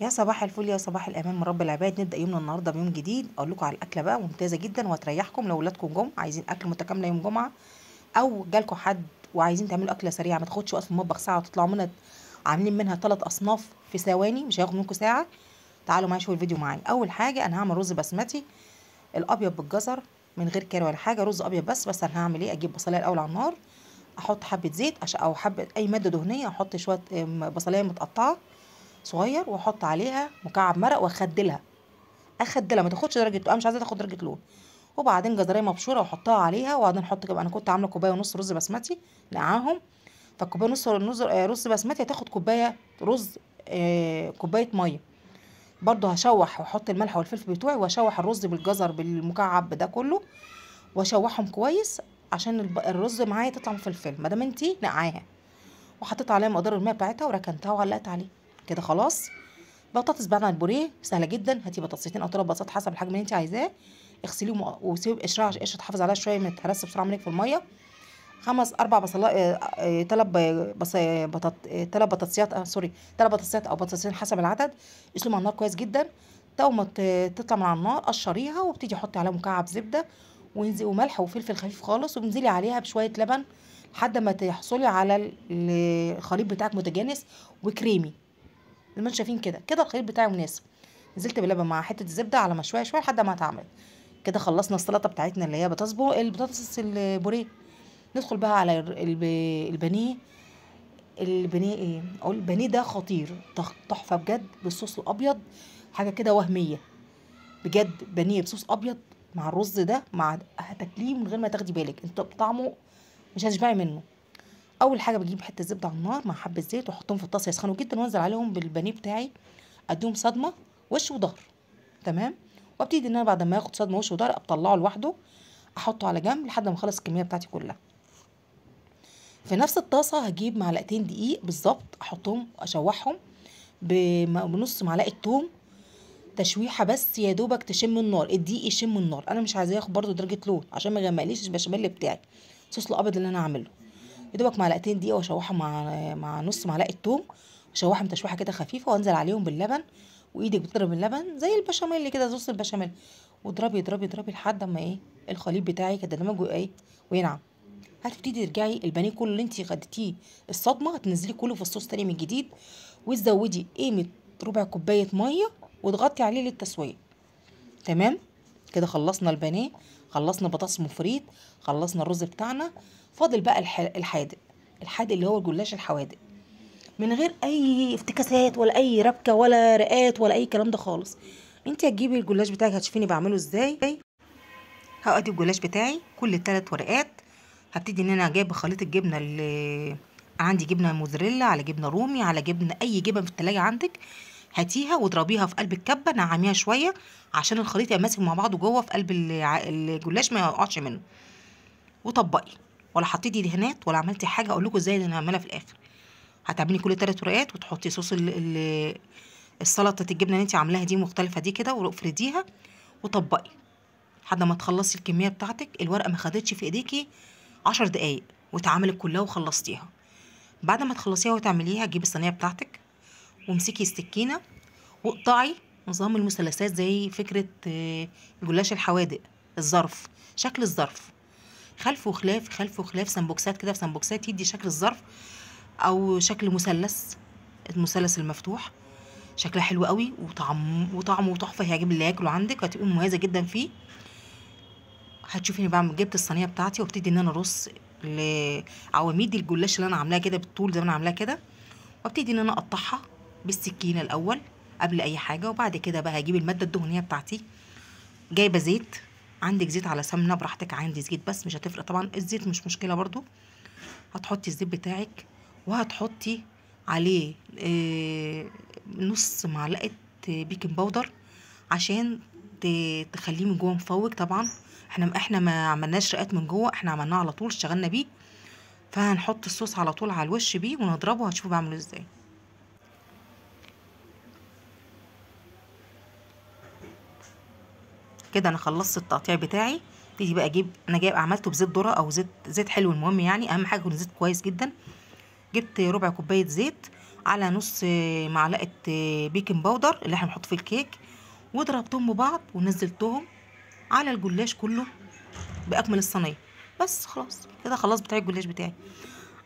يا صباح الفل يا صباح الامان من رب العباد نبدا يومنا النهارده بيوم جديد اقول لكم على الاكله بقى ممتازه جدا وهتريحكم لو ولادكم جم عايزين اكل متكامله يوم جمعه او جالكم حد وعايزين تعملوا اكله سريعه ما تاخدش وقت في المطبخ ساعه وتطلعوا منها عاملين منها ثلاث اصناف في ثواني مش هياخد منكم ساعه تعالوا معايا شوفوا الفيديو معايا اول حاجه انا هعمل رز بسمتي الابيض بالجزر من غير كاري ولا حاجه رز ابيض بس بس انا هعمل ايه اجيب بصلايه الاول على النار احط حبه زيت او حبه اي ماده دهنيه احط شويه بصلايه متقطعه صغير واحط عليها مكعب مرق واخدلها اخدلها ما تاخدش درجه انا مش عايزه تاخد درجه لون وبعدين جزريه مبشوره واحطها عليها وبعدين احط كده انا كنت عامله كوبايه ونص رز بسمتي نقعهم فالكوبايه ونص آه، رز بسمتي هتاخد كوبايه رز آه، كوبايه ميه برضو هشوح واحط الملح والفلفل بتوعي واشوح الرز بالجزر بالمكعب ده كله واشوحهم كويس عشان الرز معايا تطلع مفلفل ما دام انتي نقعاها وحطيت عليها مقدار الميه بتاعتها وركنتها وعلقت عليه كده خلاص بطاطس بقى مع البوريه سهله جدا هاتي بطاطستين او ثلاث بطاطس حسب الحجم اللي انت عايزاه اغسليهم وسيبي بقشرها عشان تحافظ عليها شويه ما تتهرسش بسرعه منك في الميه خمس اربع بصلات آه، آه، ثلاث بص بطاط ثلاث آه، بطاطسيات سوري ثلاث بطاطسيات او بطاطسين حسب العدد اسلقهم على النار كويس جدا تو ما تطلع من على النار قشريها وابتدي حطي عليها مكعب زبده وانزلي وملح وفلفل خفيف خالص وانزلي عليها بشويه لبن لحد ما تحصلي على الخليط بتاعك متجانس وكريمي زي شايفين كده كده الخليط بتاعي مناسب نزلت بلبن مع حته الزبده على مشويه شويه لحد ما اتعمل كده خلصنا السلطه بتاعتنا اللي هي بتصبو البطاطس البوريه ندخل بقى على البانيه البانيه ايه اقول البانيه ده خطير تحفه بجد بالصوص الابيض حاجه كده وهميه بجد بانيه بصوص ابيض مع الرز ده مع هتاكليه من غير ما تاخدي بالك انت طعمه مش هتشبعي منه اول حاجه بجيب حته زبده على النار مع حبه زيت واحطهم في الطاسه يسخنوا جدا وانزل عليهم بالبانيه بتاعي اديهم صدمه وش وظهر تمام وابتدي ان انا بعد ما ياخد صدمه وش وظهر اطلعه لوحده احطه على جنب لحد ما اخلص الكميه بتاعتي كلها في نفس الطاسه هجيب معلقتين دقيق بالظبط احطهم واشوحهم بنص معلقه توم تشويحه بس يا دوبك تشم النار الدقيق يشم النار انا مش عايزاه ياخد برده درجه لون عشان ما يغمقليش البشاميل بتاعي الصوص الابيض اللي انا هعمله يدوبك معلقتين دقيقه واشوحهم مع مع نص معلقه توم اشوحهم تشويحه كده خفيفه وانزل عليهم باللبن وايدك بتضرب اللبن زي البشاميل كده صوص البشاميل واضربي اضربي اضربي لحد اما ايه الخليط بتاعي كده ايه وينعم هتبتدي ترجعي البانيه كله اللي انت خدتيه الصدمه هتنزليه كله في الصوص تاني من جديد وتزودي قيمه ربع كوبايه ميه وتغطي عليه للتسويه تمام كده خلصنا البانيه خلصنا بطاطس مفريط خلصنا الرز بتاعنا فاضل بقى الحادق الحادق اللي هو الجلاش الحوادق من غير اي افتكاسات ولا اي ربكه ولا رقات ولا اي كلام ده خالص انت هتجيبي الجلاش بتاعك هتشوفيني بعمله ازاي هقعدي الجلاش بتاعي كل ثلاث ورقات هبتدي ان انا جايبه خليط الجبنه اللي عندي جبنه موزاريلا على جبنه رومي على جبنه اي جبنه في التلاجة عندك هاتيها واضربيها في قلب الكبه نعميها شويه عشان الخليط يبقى ماسك مع بعضه جوه في قلب الجلاش ما يقعش منه وطبقي ولا حطيتي دهانات ولا عملتي حاجه اقول لكم ازاي انا هعملها في الاخر هتعملي كل تلات ورقات وتحطي صوص السلطه الجبنه اللي انت عاملاها دي مختلفه دي كده وافرديها وطبقي لحد ما تخلصي الكميه بتاعتك الورقه ما خدتش في ايديكي عشر دقايق واتعملت كلها وخلصتيها بعد ما تخلصيها وتعمليها جيبي الصينيه بتاعتك وامسكي السكينه واقطعي نظام المثلثات زي فكره آه، جلاش الحوادق الظرف شكل الظرف خلف وخلاف خلف وخلاف سنبوكسات كده في سنبوكسات يدي شكل الظرف او شكل مثلث المثلث المفتوح شكلها حلو قوي وطعم وطعمه تحفه هيعجب اللي ياكله عندك وهتبقي مميزه جدا فيه هتشوفيني بعمل جبت الصينيه بتاعتي وابتدي ان انا ارص عواميد الجلاش اللي انا عاملاها كده بالطول زي ما انا عاملاها كده وابتدي ان انا اقطعها بالسكينة الأول قبل أي حاجة وبعد كده بقى هجيب المادة الدهنية بتاعتي جايبة زيت عندك زيت على سمنة براحتك عندي زيت بس مش هتفرق طبعا الزيت مش مشكلة برضو هتحطي الزيت بتاعك وهتحطي عليه آه، نص معلقة بيكنج باودر عشان تخليه من جوه مفوج طبعا احنا احنا ما عملناش رقات من جوه احنا عملناه على طول اشتغلنا بيه فهنحط الصوص على طول على الوش بيه ونضربه هتشوفوا بعمله ازاي كده انا خلصت التقطيع بتاعي ابتدي بقى اجيب انا جايب عملته بزيت ذره او زيت زيت حلو المهم يعني اهم حاجه يكون زيت كويس جدا جبت ربع كوبايه زيت على نص معلقه بيكنج باودر اللي احنا بنحط في الكيك وضربتهم ببعض ونزلتهم على الجلاش كله باكمل الصينيه بس خلاص كده خلاص بتاع الجلاش بتاعي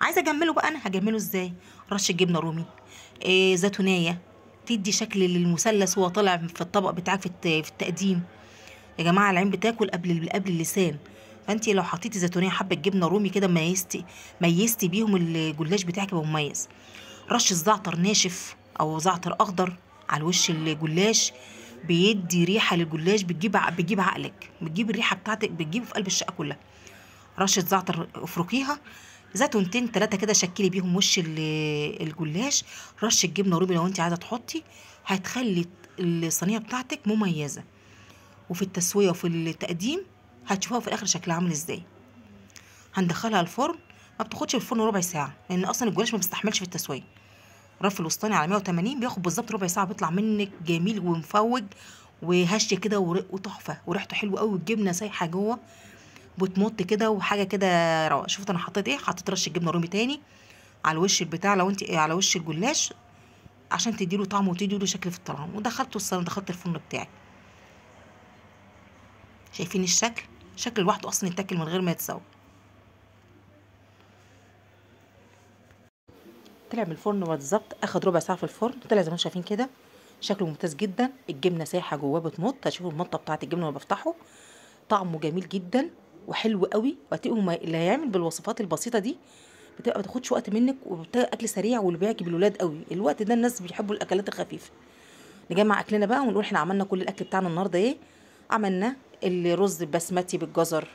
عايزه اجمله بقى انا هجمله ازاي رشه جبنه رومي إيه زيتونيه تدي شكل للمثلث وهو طالع في الطبق بتاعك في التقديم يا جماعه العين بتاكل قبل قبل اللسان فانت لو حطيتي زيتونيه حبه جبنه رومي كده ميزتي ميزتي بيهم الجلاش بتاعك يبقى مميز رشه زعتر ناشف او زعتر اخضر على وش الجلاش بيدي ريحه للجلاش بتجيب بتجيب عقلك بتجيب الريحه بتاعتك بتجيب في قلب الشقه كلها رشه زعتر افركيها زيتونتين تلاتة كده شكلي بيهم وش الجلاش رشه جبنه رومي لو انت عايزه تحطي هتخلي الصينيه بتاعتك مميزه وفي التسوية وفي التقديم هتشوفها في الآخر شكلها عامل ازاي هندخلها الفرن ما بتاخدش الفرن ربع ساعة لأن أصلا الجلاش ما بيستحملش في التسوية رف الوسطاني على 180 بياخد بالظبط ربع ساعة بيطلع منك جميل ومفوج وهش كده وتحفة وريحته حلوة قوي والجبنة سايحة جوه بتمط كده وحاجة كده روعة شفت أنا حطيت إيه حطيت رش الجبنه رومي تاني على وش البتاع لو أنت على وش الجلاش عشان تديله طعم وتديله شكل في الطعام ودخلته الصالة دخلت الفرن بتاعي شايفين الشكل شكل لوحده اصلا يتاكل من غير ما يتسوى طلع من الفرن بالظبط اخد ربع ساعه في الفرن طلع زي ما شايفين كده شكله ممتاز جدا الجبنه سايحه جواه بتمط هتشوفوا المطه بتاعه الجبنه وانا بفتحه طعمه جميل جدا وحلو قوي وهتقوم اللي هيعمل بالوصفات البسيطه دي بتبقى بتاخدش وقت منك وبتبقى اكل سريع واللي بيعجب الولاد قوي الوقت ده الناس بيحبوا الاكلات الخفيفه نجمع اكلنا بقى ونقول احنا عملنا كل الاكل بتاعنا النهارده ايه عملنا الرز البسمتي بالجزر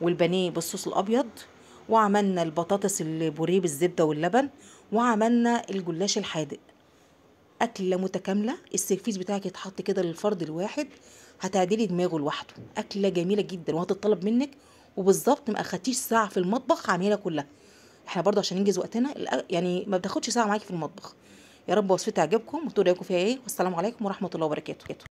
والبانيه بالصوص الابيض وعملنا البطاطس البوريه بالزبده واللبن وعملنا الجلاش الحادق أكلة متكاملة السرفيس بتاعك يتحط كده للفرد الواحد هتعدلي دماغه لوحده أكلة جميلة جدا وهتطلب منك وبالظبط ما أخدتيش ساعة في المطبخ عاملة كلها احنا برضه عشان ننجز وقتنا يعني ما بتاخدش ساعة معاكي في المطبخ يا رب وصفتي تعجبكم وتقولوا رأيكم فيها ايه والسلام عليكم ورحمة الله وبركاته